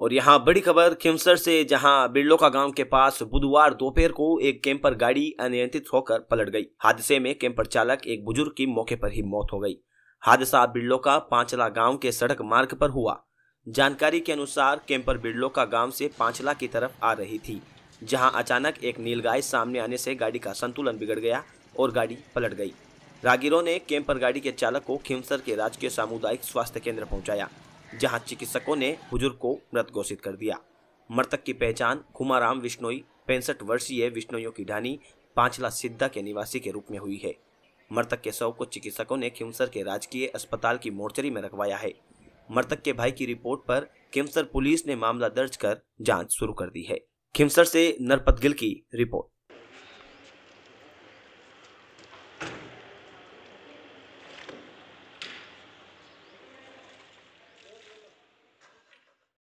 और यहाँ बड़ी खबर खिमसर से जहाँ बिरलोका गांव के पास बुधवार दोपहर को एक कैंपर गाड़ी अनियंत्रित होकर पलट गई हादसे में कैंपर चालक एक बुजुर्ग की मौके पर ही मौत हो गई हादसा बिरलोका पांचला गांव के सड़क मार्ग पर हुआ जानकारी के अनुसार कैंपर बिरलोका गांव से पांचला की तरफ आ रही थी जहां अचानक एक नीलगाय सामने आने से गाड़ी का संतुलन बिगड़ गया और गाड़ी पलट गई रागीरों ने कैंपर गाड़ी के चालक को खिमसर के राजकीय सामुदायिक स्वास्थ्य केंद्र पहुंचाया जहां चिकित्सकों ने हुजूर को मृत घोषित कर दिया मृतक की पहचान खुमाराम विश्नोई पैंसठ वर्षीय विश्नोइयों की ढानी पांचला सिद्धा के निवासी के रूप में हुई है मृतक के शव को चिकित्सकों ने खिमसर के राजकीय अस्पताल की मोर्चरी में रखवाया है मृतक के भाई की रिपोर्ट पर खिमसर पुलिस ने मामला दर्ज कर जांच शुरू कर दी है खिमसर से नरपत गिल की रिपोर्ट